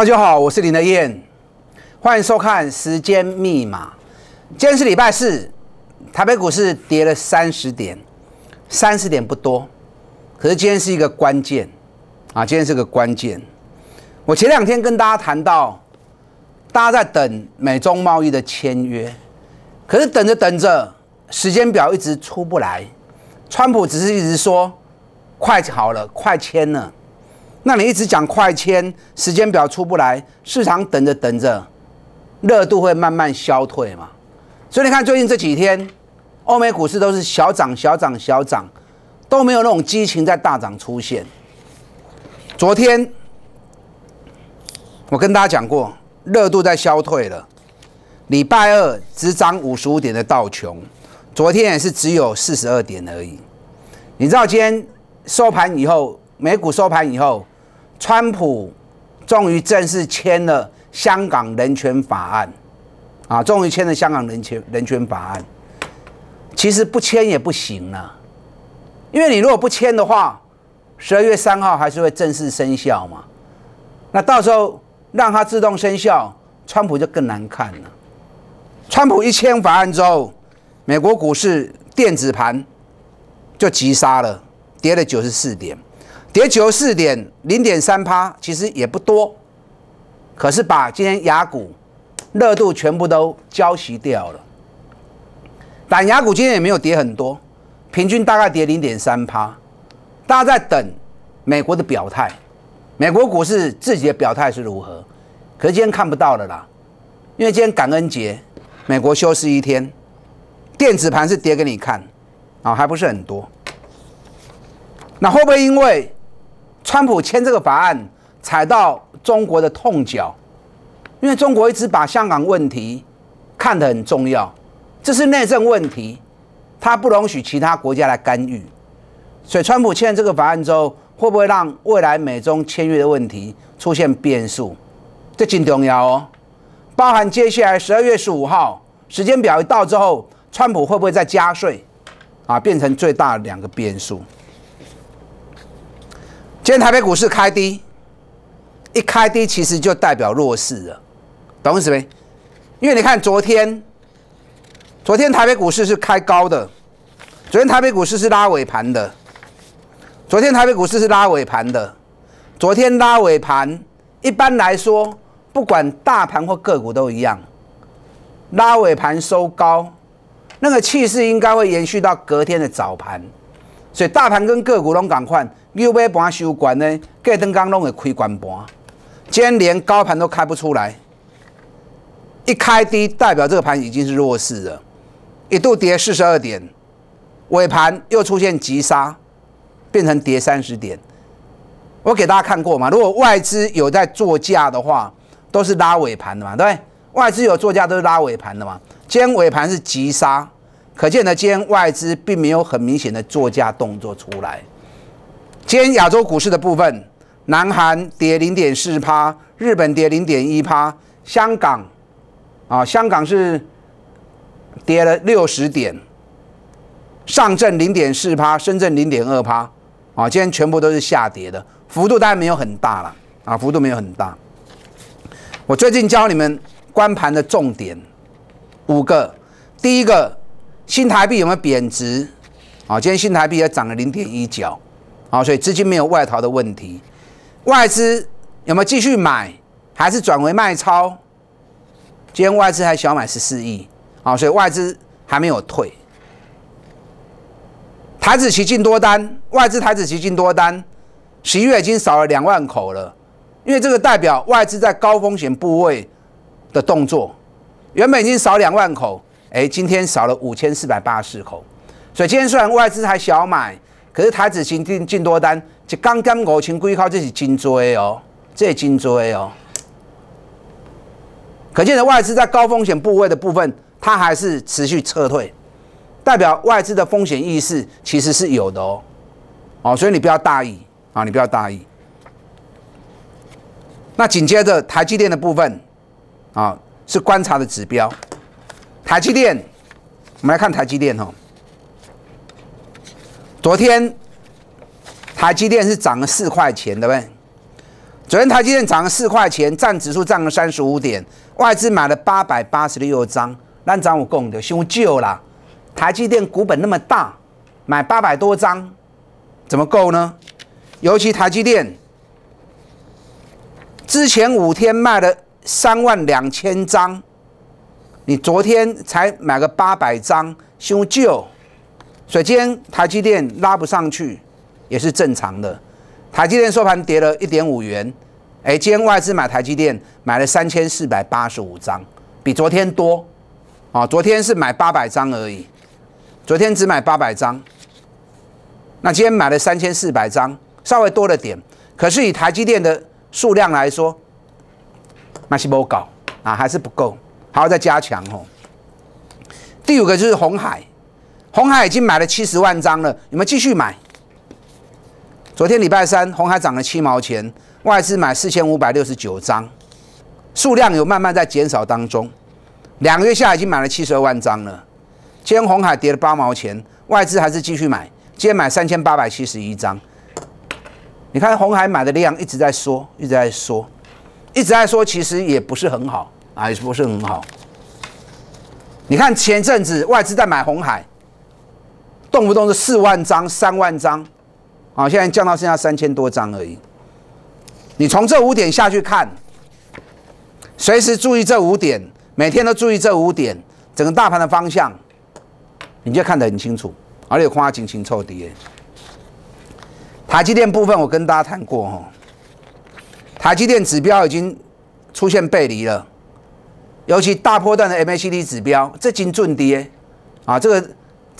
大家好，我是林德燕，欢迎收看《时间密码》。今天是礼拜四，台北股市跌了三十点，三十点不多，可是今天是一个关键啊！今天是个关键。我前两天跟大家谈到，大家在等美中贸易的签约，可是等着等着，时间表一直出不来。川普只是一直说，快好了，快签了。那你一直讲快签时间表出不来，市场等着等着，热度会慢慢消退嘛？所以你看最近这几天，欧美股市都是小涨小涨小涨，都没有那种激情在大涨出现。昨天我跟大家讲过，热度在消退了。礼拜二只涨五十五点的道琼，昨天也是只有四十二点而已。你知道今天收盘以后，美股收盘以后。川普终于正式签了《香港人权法案》，啊，终于签了《香港人权人权法案》。其实不签也不行啊，因为你如果不签的话，十二月三号还是会正式生效嘛。那到时候让它自动生效，川普就更难看了。川普一签法案之后，美国股市电子盘就急杀了，跌了九十四点。跌九四点零点三趴，其实也不多，可是把今天雅股热度全部都浇熄掉了。但雅股今天也没有跌很多，平均大概跌零点三趴。大家在等美国的表态，美国股市自己的表态是如何？可是今天看不到的啦，因为今天感恩节，美国休市一天，电子盘是跌给你看啊，还不是很多。那会不会因为？川普签这个法案踩到中国的痛脚，因为中国一直把香港问题看得很重要，这是内政问题，他不容许其他国家来干预。所以川普签这个法案之后，会不会让未来美中签约的问题出现变数？这真重要哦。包含接下来十二月十五号时间表一到之后，川普会不会再加税？啊，变成最大两个变数。今天台北股市开低，一开低其实就代表弱势了，懂意思没？因为你看昨天，昨天台北股市是开高的，昨天台北股市是拉尾盘的，昨天台北股市是拉尾盘的，昨天拉尾盘，一般来说不管大盘或个股都一样，拉尾盘收高，那个气势应该会延续到隔天的早盘，所以大盘跟个股都赶快。六尾盘收关呢，隔天刚弄会开关盘，今天连高盘都开不出来，一开低代表这个盘已经是弱势了，一度跌四十二点，尾盘又出现急杀，变成跌三十点。我给大家看过嘛，如果外资有在作价的话，都是拉尾盘的嘛，对外资有作价都是拉尾盘的嘛，今天尾盘是急杀，可见呢今天外资并没有很明显的作价动作出来。今天亚洲股市的部分，南韩跌零点四趴，日本跌零点一趴，香港，啊，香港是跌了六十点，上证零点四趴，深圳零点二趴，啊，今天全部都是下跌的，幅度当然没有很大了，啊，幅度没有很大。我最近教你们观盘的重点五个，第一个，新台币有没有贬值？啊，今天新台币也涨了零点一角。好，所以资金没有外逃的问题，外资有没有继续买，还是转为卖超？今天外资还小买十四亿，啊，所以外资还没有退。台子期进多单，外资台子期进多单，十一月已经少了两万口了，因为这个代表外资在高风险部位的动作，原本已经少两万口，哎，今天少了五千四百八十四口，所以今天虽然外资还小买。可是台子电进多单，一刚斤五千股，这是真椎哦，这是真追哦。可见的外资在高风险部位的部分，它还是持续撤退，代表外资的风险意识其实是有的哦。哦，所以你不要大意啊，你不要大意。那紧接着台积电的部分，啊，是观察的指标。台积电，我们来看台积电哦。昨天，台积电是涨了四块钱，对不对？昨天台积电涨了四块钱，占指数占了三十五点，外资买了八百八十六张，那涨我供的，心无旧了。台积电股本那么大，买八百多张，怎么够呢？尤其台积电，之前五天卖了三万两千张，你昨天才买个八百张，心无旧。所以今天台积电拉不上去也是正常的。台积电收盘跌了一点五元，哎，今天外资买台积电买了三千四百八十五张，比昨天多，啊，昨天是买八百张而已，昨天只买八百张，那今天买了三千四百张，稍微多了点，可是以台积电的数量来说，那是不够啊，还是不够，还要再加强哦。第五个就是红海。红海已经买了七十万张了，你们继续买。昨天礼拜三，红海涨了七毛钱，外资买四千五百六十九张，数量有慢慢在减少当中。两个月下已经买了七十二万张了。今天红海跌了八毛钱，外资还是继续买，今天买三千八百七十一张。你看红海买的量一直在缩，一直在缩，一直在缩，其实也不是很好，啊，也不是很好。你看前阵子外资在买红海。动不动是四万张、三万张，啊，现在降到剩下三千多张而已。你从这五点下去看，随时注意这五点，每天都注意这五点，整个大盘的方向，你就看得很清楚，而且有空压抽底。台积电部分，我跟大家谈过哈，台积电指标已经出现背离了，尤其大波段的 MACD 指标，这金准跌啊，这个。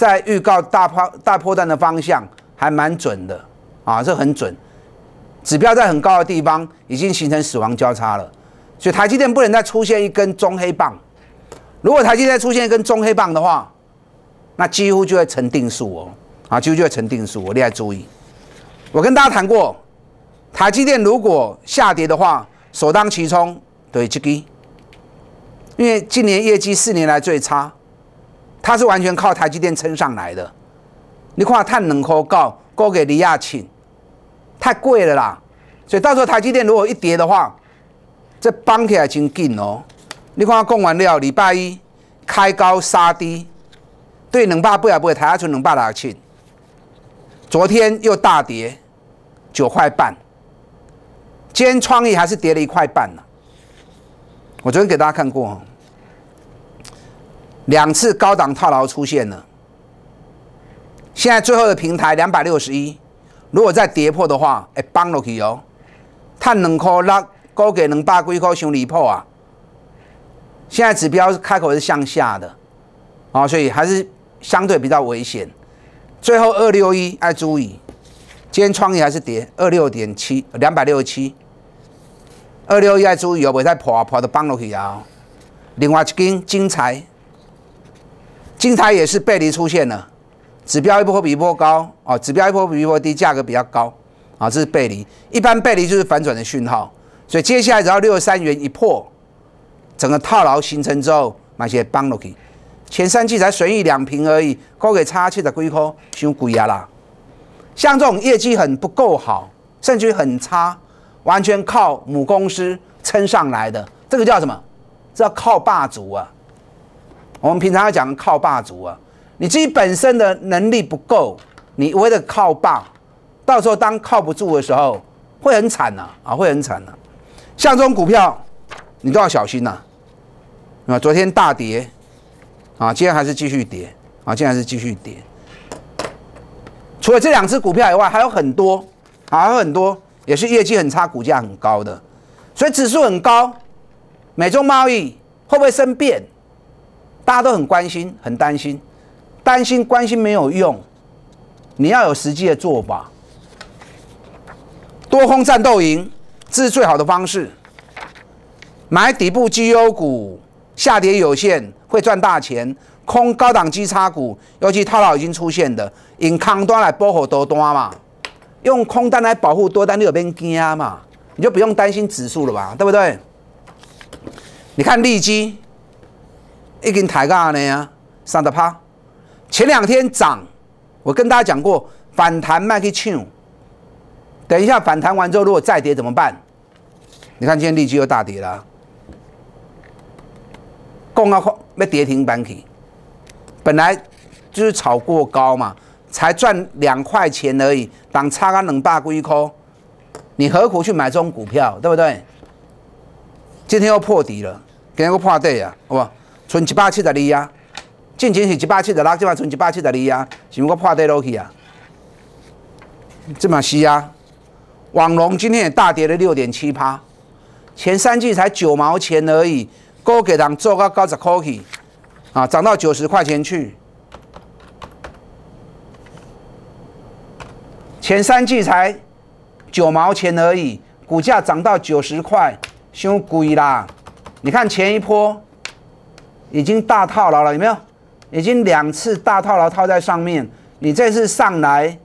在预告大抛大破蛋的方向还蛮准的啊，这很准。指标在很高的地方已经形成死亡交叉了，所以台积电不能再出现一根中黑棒。如果台积电出现一根中黑棒的话，那几乎就会成定数哦，啊，几乎就会成定数。我另外注意，我跟大家谈过，台积电如果下跌的话，首当其冲对这个，因为今年业绩四年来最差。它是完全靠台积电撑上来的，你看碳能科高高给李亚青，太贵了啦，所以到时候台积电如果一跌的话，这扳起来真紧哦。你看供完料，礼拜一开高杀低，对能霸不也不台下出能霸来青，昨天又大跌九块半，今天创意还是跌了一块半呢。我昨天给大家看过。两次高档套牢出现了，现在最后的平台两百六十一，如果再跌破的话，哎，崩落去哦！探两块六，高给两百几块，想离谱啊！现在指标开口是向下的，啊，所以还是相对比较危险。最后二六一，爱注意，今天创意还是跌二六点七，两百六十七，二六一爱注意哦，不要再破啊，破就崩落去啊！另外一根金财。金台也是背离出现了，指标一波比一波高啊，指标一波比一波低，价格比较高啊，这是背离。一般背离就是反转的讯号，所以接下来只要六十三元一破，整个套牢形成之后，买些帮落去。前三季才损益两平而已，高给差七十几块，伤贵啊啦！像这种业绩很不够好，甚至很差，完全靠母公司撑上来的，这个叫什么？叫靠霸主啊！我们平常要讲靠霸主啊，你自己本身的能力不够，你为了靠霸，到时候当靠不住的时候会很惨呐啊，会很惨呐。像这种股票你都要小心呐啊，昨天大跌啊，今天还是继续跌啊，今天是继续跌。除了这两只股票以外，还有很多啊，很多也是业绩很差、股价很高的，所以指数很高。美中贸易会不会生变？大家都很关心，很担心，担心关心没有用，你要有实际的做法，多空战斗营这是最好的方式。买底部绩优股，下跌有限会赚大钱；空高档基差股，尤其套牢已经出现的，引空端来保护多端嘛，用空单来保护多单，你有边惊嘛，你就不用担心指数了吧，对不对？你看利基。一根抬高呢呀，上得怕。前两天涨，我跟大家讲过，反弹卖去抢。等一下反弹完之后，如果再跌怎么办？你看今天利基又大跌了，公告后被跌停板去。本来就是炒过高嘛，才赚两块钱而已，当擦干冷巴归抠，你何苦去买这种股票，对不对？今天又破底了，跟那个破底呀，好不好？存一百七十二呀，进前是一百七十六，这嘛存一百七十二呀，想我破底落去啊？这嘛是呀。网龙今天也大跌了六点七趴，前三季才九毛钱而已，够给人做到九十块去啊，涨到九十块钱去。前三季才九毛钱而已，股价涨到九十块，想贵啦？你看前一波。已经大套牢了，有没有？已经两次大套牢套在上面，你这次上来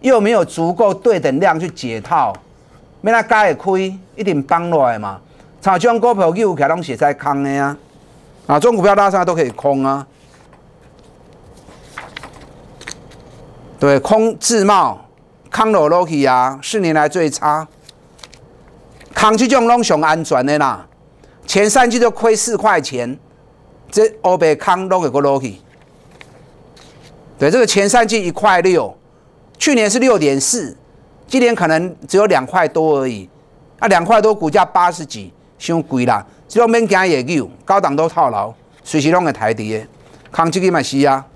又没有足够对等量去解套，没那该亏，一定崩落来嘛。炒这种股票，起来拢写在空的啊，啊，中股票拉上来都可以空啊。对，空自贸，康乐落去啊，四年来最差，康这种拢上安全的啦，前三季都亏四块钱。这乌白康都给过落去，对这个前三季一块六，去年是六点四，今年可能只有两块多而已。啊，两块多股价八十几，伤贵啦。这种勉强也有，高档都套牢，随时拢会抬跌。康基给嘛是啊！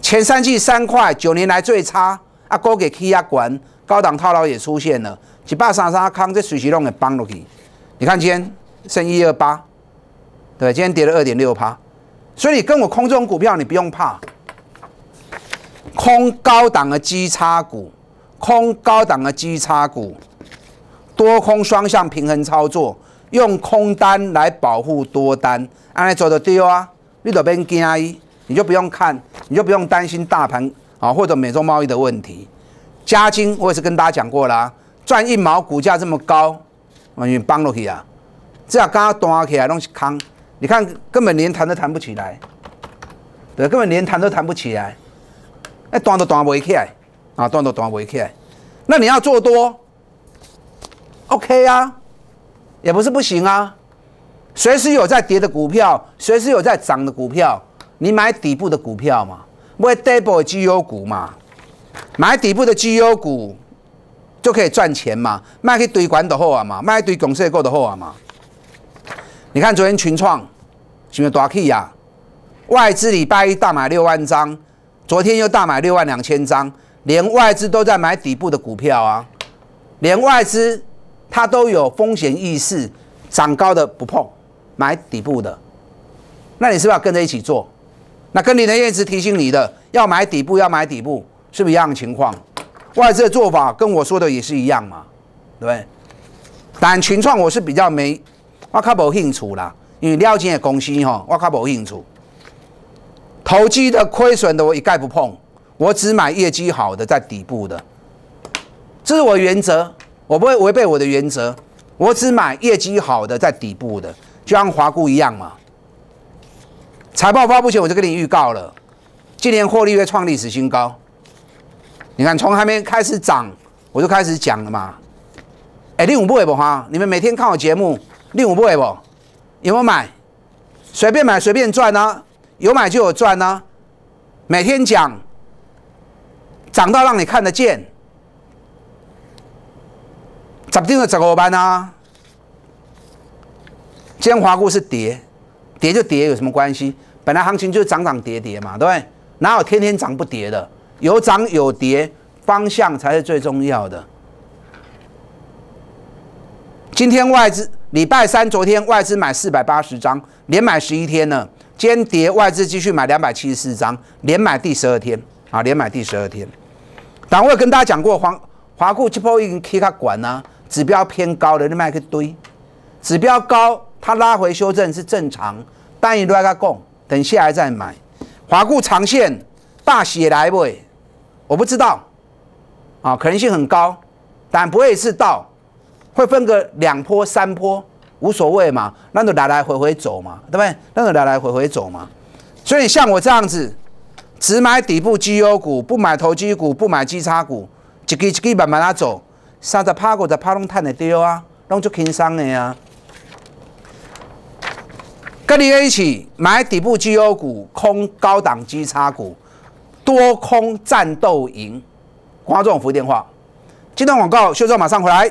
前三季三块，九年来最差。啊估给气压管，高档套牢也出现了。一百三三康这随时拢会崩落去。你看今天剩一二八。对，今天跌了二点六趴，所以跟我空这种股票你不用怕，空高档的基差股，空高档的基差股，多空双向平衡操作，用空单来保护多单，来走的对哦啊，你岛边惊阿你就不用看，你就不用担心大盘啊或者美中贸易的问题，加金我也是跟大家讲过了，赚一毛股价这么高，完全帮落去啊，只要刚刚端起来拢是空。你看，根本连谈都谈不起来，对根本连谈都谈不起来，哎，断都断不起来，啊，断都断不起来。那你要做多，OK 啊，也不是不行啊。随时有在跌的股票，随时有在涨的股票，你买底部的股票嘛，买 double G U 股嘛，买底部的 G U 股就可以赚钱嘛，卖去堆管的货啊嘛，卖一堆公司购的货啊嘛。你看昨天群创。什么多 key 呀？外资礼拜一大买六万张，昨天又大买六万两千张，连外资都在买底部的股票啊！连外资它都有风险意识，涨高的不碰，买底部的。那你是不是要跟着一起做？那跟你的彦是提醒你的，要买底部，要买底部，是不是一样的情况？外资的做法跟我说的也是一样嘛，对不对？但群创我是比较没，我 c o u 兴趣啦。因你了解的公司哈，我卡不进出。投机的、亏损的，我一概不碰。我只买业绩好的，在底部的，这是我原则。我不会违背我的原则。我只买业绩好的，在底部的，就像华固一样嘛。财报发布前，我就跟你预告了，今年获利会创历史新高。你看，从还没开始涨，我就开始讲了嘛。哎，第五部微博哈，你们每天看我节目，第五部微博。有没有买？随便买，随便赚呢？有买就有赚呢？每天讲，涨到让你看得见，涨定了，怎么办啊！精华股是跌，跌就跌，有什么关系？本来行情就是涨涨跌跌嘛，对不对？哪有天天涨不跌的？有涨有跌，方向才是最重要的。今天外资。礼拜三，昨天外资买四百八十张，连买十一天呢。间谍外资继续买两百七十四张，连买第十二天啊，连买第十二天。但我有跟大家讲过，华华固 c h 已经 K 卡管呢，指标偏高的你迈去堆。指标高，它拉回修正是正常，但你拉它供，等下来再买。华固长线大喜来不？我不知道啊，可能性很高，但不会是到。会分个两波三波，无所谓嘛，那就来来回回走嘛，对不对？那就来来回回走嘛。所以像我这样子，只买底部绩优股，不买投机股，不买基差股，一个一个慢慢拉走。三十趴股的趴拢，赚得丢啊，拢就轻松的呀。跟你一起买底部绩优股，空高档基差股，多空战斗营，观众我服务电话。这段广告秀说，马上回来。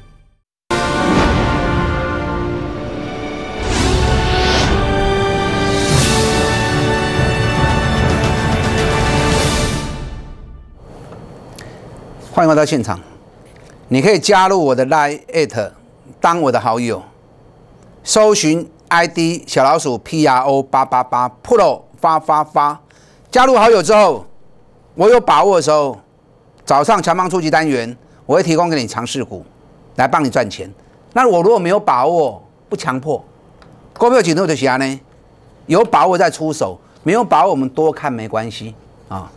欢迎回到现场，你可以加入我的 line at 当我的好友，搜寻 ID 小老鼠 P R O 八八八 Pro 发发发，加入好友之后，我有把握的时候，早上强帮初级单元，我会提供给你尝试股来帮你赚钱。那我如果没有把握，不强迫，股票紧度的侠呢？有把握再出手，没有把握我们多看没关系啊。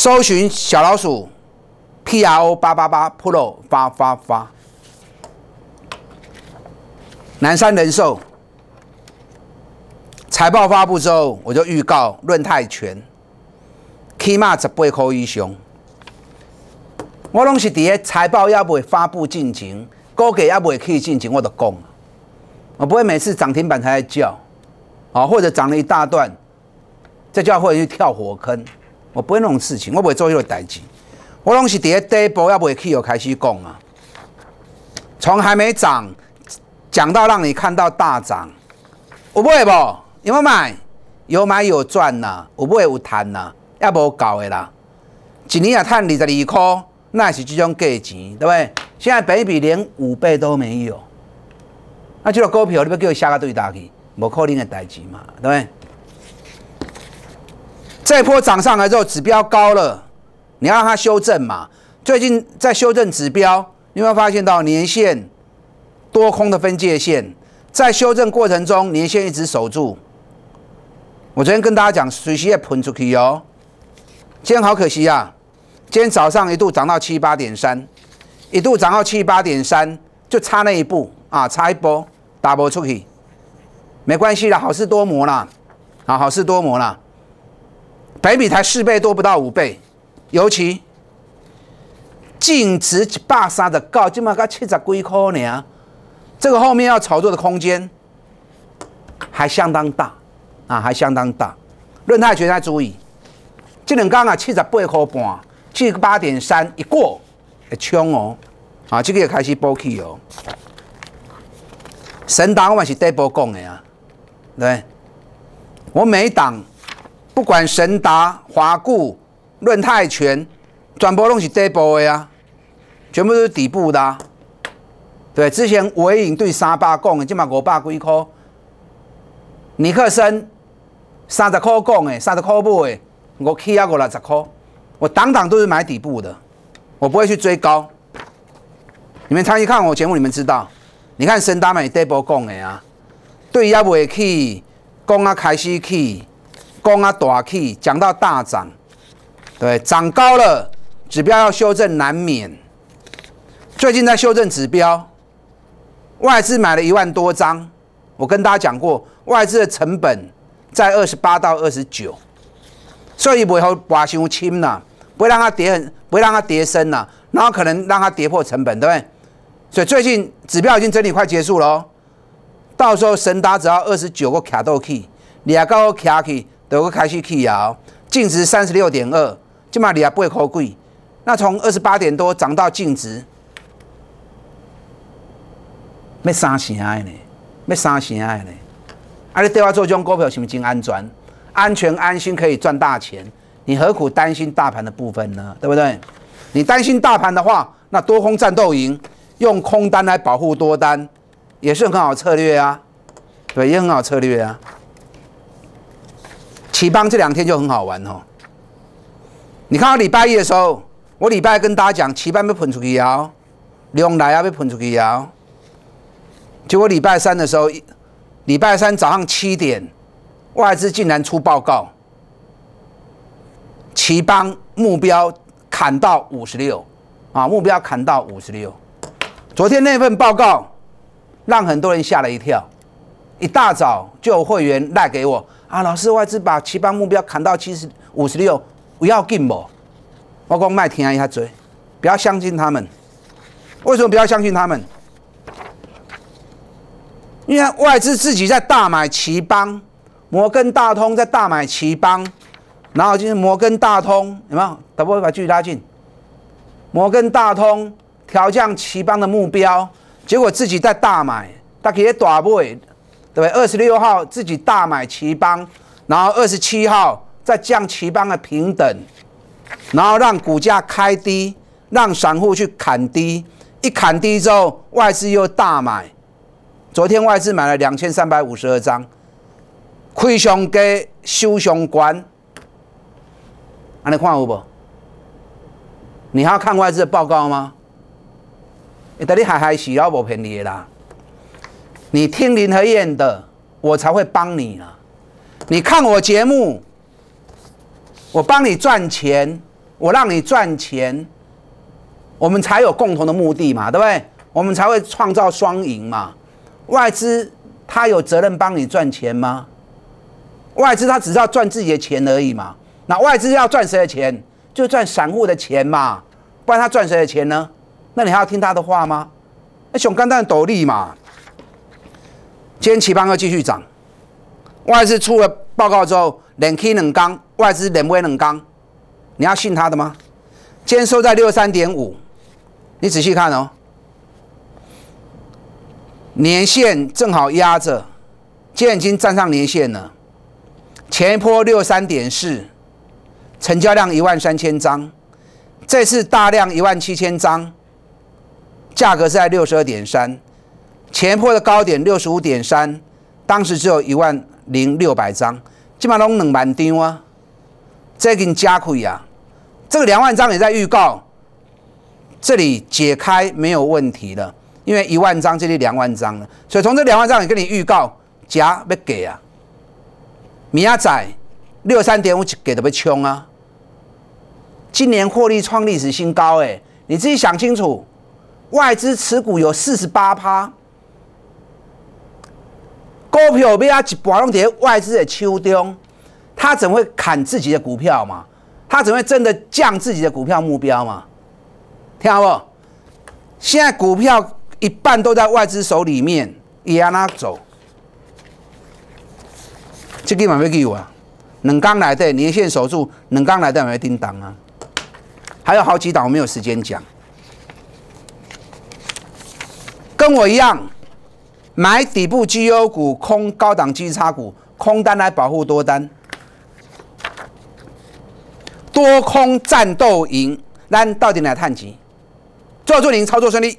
搜寻小老鼠，pro 八八八 pro 发发发。南山人寿财报发布之后，我就预告论泰拳，Kmart 不会一熊。我拢是伫个财报要未发布进行，股价要未起进行，我都讲。我不会每次涨停板才在叫，啊，或者涨了一大段，再叫，会者去跳火坑。我不会那种事情，我不会做这个代志。我拢是伫咧底部，也未去又开始讲啊。从还没涨，讲到让你看到大涨，有不无？啵。有买有买有赚呐，有不有赚呐，也无够的啦。一年也赚二十二块，那也是这种价钱，对不对？现在 b 比连五倍都没有，那这个股票你不要叫伊下个对打去，无可能的代志嘛，对不对？这一波涨上来之后，指标高了，你让它修正嘛。最近在修正指标，有没有发现到年线、多空的分界线在修正过程中，年线一直守住。我昨天跟大家讲，水时要喷出去哦。今天好可惜啊，今天早上一度涨到七八点三，一度涨到七八点三，就差那一步啊，差一波打波出去，没关系啦，好事多磨啦，啊，好事多磨啦。百米才四倍多，不到五倍。尤其净值一百三十九，今嘛刚七十几块呢。这个后面要炒作的空间还相当大啊，还相当大。论泰全在注意，这两天啊，七十八块半，七八点三一过，冲哦，啊，这个也开始补气哦。神党我也是第一波讲的啊，对，我每档。不管神达、华固、润泰全转播拢是底部的啊，全部都是底部的啊。对，之前伟影对三百讲的，起码五百几块。尼克森三十块讲的，三十块买的，我啊五六十块。我档档都是买底部的，我不会去追高。你们长期看我节目，你们知道。你看神达买底波讲的啊，对压未起，讲啊开始起。工啊，大 K 讲到大涨，对，涨高了，指标要修正难免。最近在修正指标，外资买了一万多张。我跟大家讲过，外资的成本在二十八到二十九，所以不会挖太轻呐，不会让它跌很，不会让它跌深呐，然后可能让它跌破成本，对不对？所以最近指标已经整理快结束了，到时候神达只要二十九个卡你 K，两个卡 K。德国开始起摇，净值三十六点二，今嘛你也不会考贵，那从二十八点多涨到净值，咩三成爱呢？咩三成爱呢？啊！你对我做这种股票是不真安全？安全安心可以赚大钱，你何苦担心大盘的部分呢？对不对？你担心大盘的话，那多空战斗营用空单来保护多单，也是很好策略啊，对，也很好策略啊。奇邦这两天就很好玩哦，你看到礼拜一的时候，我礼拜跟大家讲，奇邦被捧出去啊，李荣来啊被捧出去啊，结果礼拜三的时候，礼拜三早上七点，外资竟然出报告，奇邦目标砍到五十六啊，目标砍到五十六，昨天那份报告让很多人吓了一跳，一大早就有会员赖给我。啊！老师，外资把奇邦目标砍到七十五十六，不要进不？我讲卖听一下嘴，不要相信他们。为什么不要相信他们？因为外资自己在大买奇邦，摩根大通在大买奇邦，然后就是摩根大通有没有？打波把距离拉近。摩根大通调降奇邦的目标，结果自己在大买，他给的大波。对不对？二十六号自己大买旗邦，然后二十七号再降旗邦的平等，然后让股价开低，让散户去砍低，一砍低之后外资又大买。昨天外资买了两千三百五十二张，亏上给修上关，安你看有无？你还要看外资的报告吗？哎，等你害害死了，无骗你的啦。你听林和燕的，我才会帮你啊！你看我节目，我帮你赚钱，我让你赚钱，我们才有共同的目的嘛，对不对？我们才会创造双赢嘛。外资他有责任帮你赚钱吗？外资他只要赚自己的钱而已嘛。那外资要赚谁的钱？就赚散户的钱嘛。不然他赚谁的钱呢？那你还要听他的话吗？那熊刚蛋斗笠嘛。今天旗盘又继续涨，外资出了报告之后冷气冷刚，外资冷微冷刚，你要信他的吗？今天收在六三点五，你仔细看哦，年线正好压着，今天已经站上年线了。前一波六三点四，成交量一万三千张，这次大量一万七千张，价格是在六十二点三。前破的高点六十五点三，当时只有一万零六百张，今马龙两万张啊？再给你加亏啊？这个两万张也在预告，这里解开没有问题了，因为一万张这里两万张了，所以从这两万张也跟你预告，加要给啊？明仔六三点五给的不充啊？今年获利创历史新高，哎，你自己想清楚，外资持股有四十八趴。股票被他一摆弄掉，外资的秋冬，他怎会砍自己的股票嘛？他怎会真的降自己的股票目标嘛？听好不？现在股票一半都在外资手里面，也让他走。这个买没给我？冷刚来的年线守住，冷刚来的买叮当啊！还有好几档我没有时间讲，跟我一样。买底部绩优股，空高档绩差股，空单来保护多单，多空战斗赢，那到底来探底？祝祝您操作顺利。